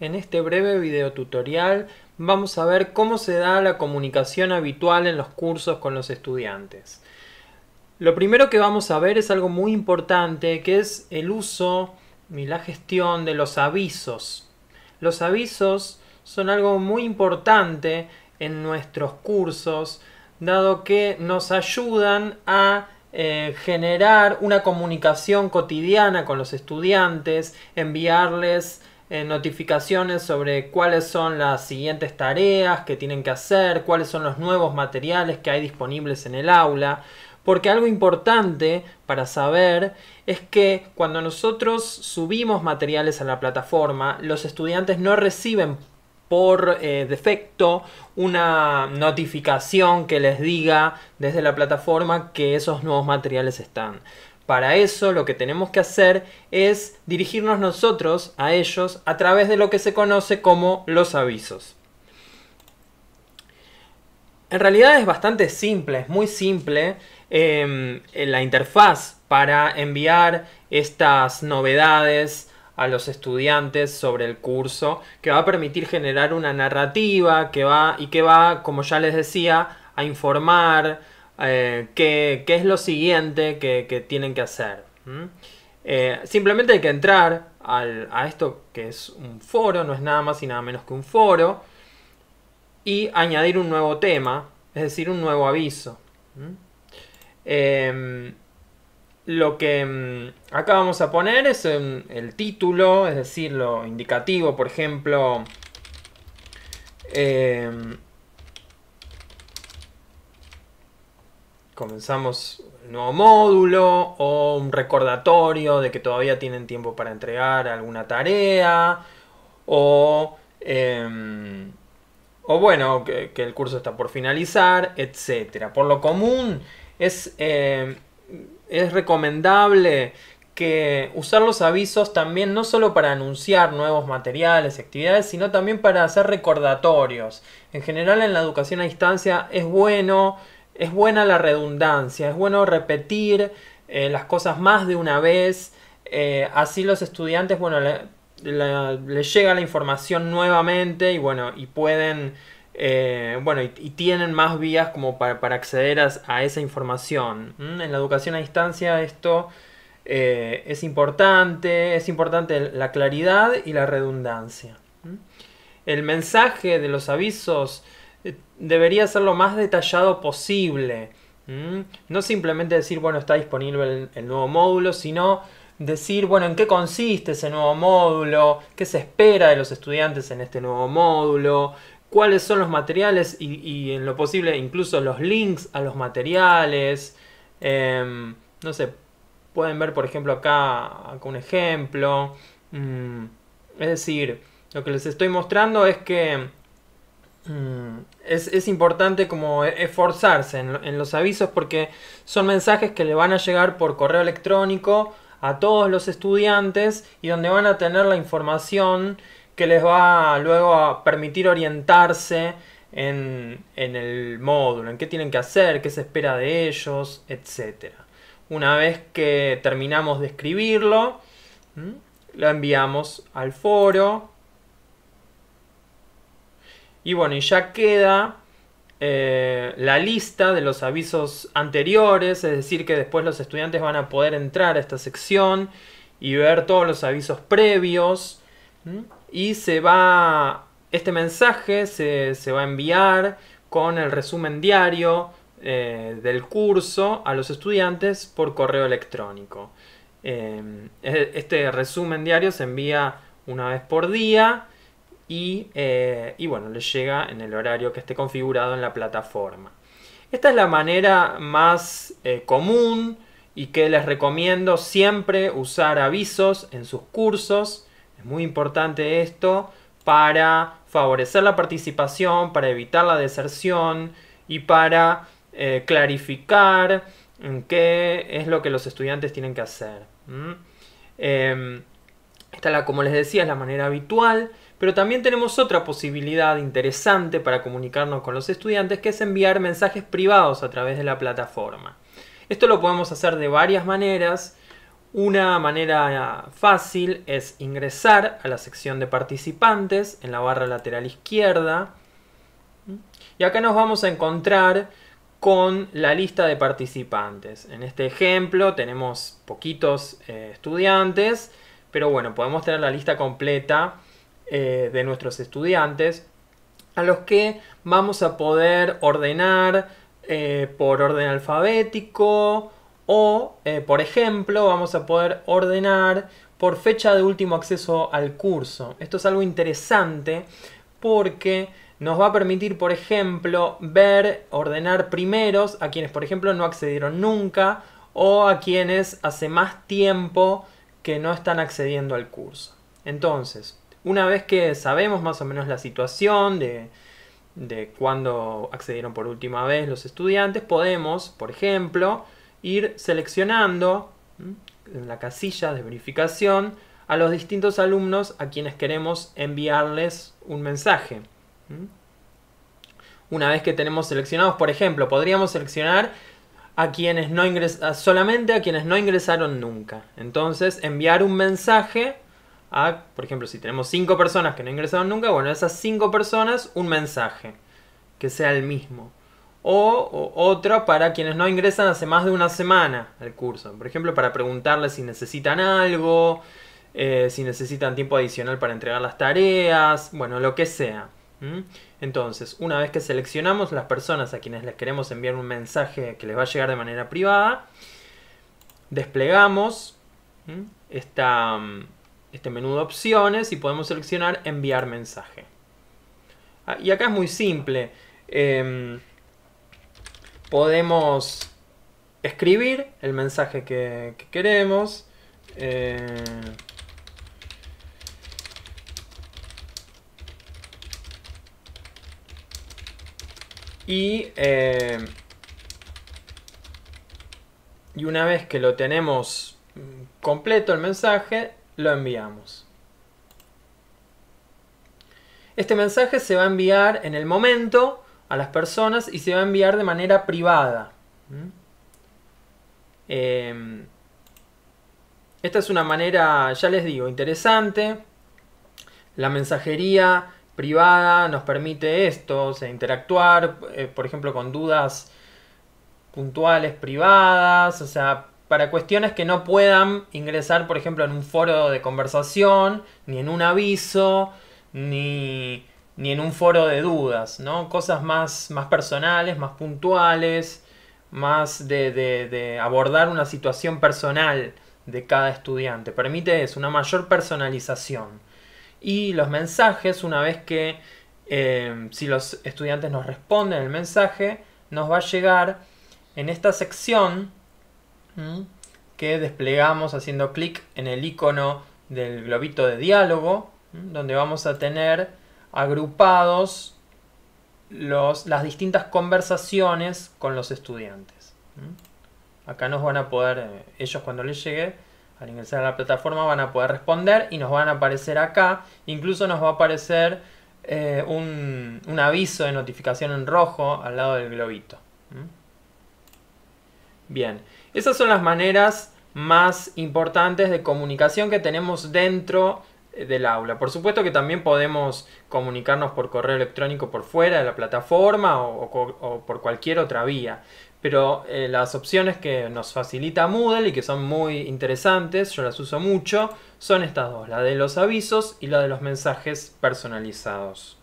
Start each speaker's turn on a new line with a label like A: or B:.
A: En este breve videotutorial vamos a ver cómo se da la comunicación habitual en los cursos con los estudiantes. Lo primero que vamos a ver es algo muy importante que es el uso y la gestión de los avisos. Los avisos son algo muy importante en nuestros cursos dado que nos ayudan a eh, generar una comunicación cotidiana con los estudiantes, enviarles eh, notificaciones sobre cuáles son las siguientes tareas que tienen que hacer, cuáles son los nuevos materiales que hay disponibles en el aula. Porque algo importante para saber es que cuando nosotros subimos materiales a la plataforma, los estudiantes no reciben por eh, defecto una notificación que les diga desde la plataforma que esos nuevos materiales están. Para eso lo que tenemos que hacer es dirigirnos nosotros a ellos a través de lo que se conoce como los avisos. En realidad es bastante simple, es muy simple em, la interfaz para enviar estas novedades a los estudiantes sobre el curso, que va a permitir generar una narrativa que va, y que va, como ya les decía, a informar, eh, qué, es lo siguiente que, tienen que hacer. Eh, simplemente hay que entrar a esto que es un foro, no es nada más y nada menos que un foro, y añadir un nuevo tema, es decir, un nuevo aviso. Em, lo que em, acá vamos a poner es em, el título, es decir, lo indicativo, por ejemplo, comenzamos un nuevo módulo o un recordatorio de que todavía tienen tiempo para entregar alguna tarea o, em, o bueno, que, el curso está por finalizar, etc. Por lo común es, em, es recomendable que usar los avisos también no solo para anunciar nuevos materiales y actividades, sino también para hacer recordatorios. En general en la educación a distancia es bueno es buena la redundancia, es bueno repetir eh, las cosas más de una vez, eh, así los estudiantes, bueno, le, les llega la información nuevamente y bueno, y pueden, eh, bueno, y, tienen más vías como para, acceder a, esa información. ¿Mm? En la educación a distancia esto es importante, es importante la claridad y la redundancia. ¿Mm? El mensaje de los avisos eh, debería ser lo más detallado posible. No simplemente decir, bueno, está disponible el, nuevo módulo, sino decir, bueno, en qué consiste ese nuevo módulo, qué se espera de los estudiantes en este nuevo módulo, cuáles son los materiales y, en lo posible incluso los links a los materiales. Em, no sé, pueden ver por ejemplo acá, con un ejemplo. Mm, es decir, lo que les estoy mostrando es que Mm, es, importante como e, esforzarse en, los avisos porque son mensajes que le van a llegar por correo electrónico a todos los estudiantes y donde van a tener la información que les va luego a permitir orientarse en, en el módulo, en qué tienen que hacer, qué se espera de ellos, etc. Una vez que terminamos de escribirlo, lo enviamos al foro y bueno, ya queda eh, la lista de los avisos anteriores, es decir, que después los estudiantes van a poder entrar a esta sección y ver todos los avisos previos. Y se va, este mensaje se, va a enviar con el resumen diario eh, del curso a los estudiantes por correo electrónico. Eh, e, este resumen diario se envía una vez por día eh, y, bueno, les llega en el horario que esté configurado en la plataforma. Esta es la manera más eh, común y que les recomiendo siempre usar avisos en sus cursos. Es muy importante esto para favorecer la participación, para evitar la deserción y para eh, clarificar qué es lo que los estudiantes tienen que hacer. Em, esta, la, como les decía, es la manera habitual. Pero también tenemos otra posibilidad interesante para comunicarnos con los estudiantes, que es enviar mensajes privados a través de la plataforma. Esto lo podemos hacer de varias maneras. Una manera fácil es ingresar a la sección de participantes en la barra lateral izquierda. Y acá nos vamos a encontrar con la lista de participantes. En este ejemplo tenemos poquitos eh, estudiantes, pero bueno, podemos tener la lista completa eh, de nuestros estudiantes, a los que vamos a poder ordenar eh, por orden alfabético o, eh, por ejemplo, vamos a poder ordenar por fecha de último acceso al curso. Esto es algo interesante porque nos va a permitir, por ejemplo, ver, ordenar primeros a quienes, por ejemplo, no accedieron nunca o a quienes hace más tiempo que no están accediendo al curso. Entonces, una vez que sabemos más o menos la situación de, de cuándo accedieron por última vez los estudiantes, podemos, por ejemplo, ir seleccionando en la casilla de verificación a los distintos alumnos a quienes queremos enviarles un mensaje. Una vez que tenemos seleccionados, por ejemplo, podríamos seleccionar a quienes no solamente a quienes no ingresaron nunca. Entonces, enviar un mensaje por ejemplo, si tenemos cinco personas que no ingresaron nunca, bueno, esas cinco personas un mensaje que sea el mismo. O, otra otro para quienes no ingresan hace más de una semana al curso. Por ejemplo, para preguntarles si necesitan algo, eh, si necesitan tiempo adicional para entregar las tareas, bueno, lo que sea. Entonces, una vez que seleccionamos las personas a quienes les queremos enviar un mensaje que les va a llegar de manera privada, desplegamos esta mm, este menú de opciones y podemos seleccionar enviar mensaje. Ah, y acá es muy simple. Em, podemos escribir el mensaje que, queremos. Eh, y, em, y una vez que lo tenemos mm, completo el mensaje, lo enviamos. Este mensaje se va a enviar en el momento a las personas y se va a enviar de manera privada. ¿Mm? Em, esta es una manera, ya les digo, interesante. La mensajería privada nos permite esto, se interactuar, eh, por ejemplo, con dudas puntuales privadas, o sea, para cuestiones que no puedan ingresar, por ejemplo, en un foro de conversación, ni en un aviso, ni, en un foro de dudas, ¿no? Cosas más, más personales, más puntuales, más de, abordar una situación personal de cada estudiante. Permite eso, una mayor personalización. Y los mensajes, una vez que eh, si los estudiantes nos responden el mensaje, nos va a llegar en esta sección que desplegamos haciendo clic en el icono del globito de diálogo, donde vamos a tener agrupados las distintas conversaciones con los estudiantes. Acá nos van a poder, eh, ellos cuando les llegue, al ingresar a la plataforma van a poder responder y nos van a aparecer acá. Incluso nos va a aparecer eh, un, aviso de notificación en rojo al lado del globito. Bien, esas son las maneras más importantes de comunicación que tenemos dentro eh, del aula. Por supuesto que también podemos comunicarnos por correo electrónico por fuera de la plataforma o, por cualquier otra vía. Pero eh, las opciones que nos facilita Moodle y que son muy interesantes, yo las uso mucho, son estas dos, la de los avisos y la de los mensajes personalizados.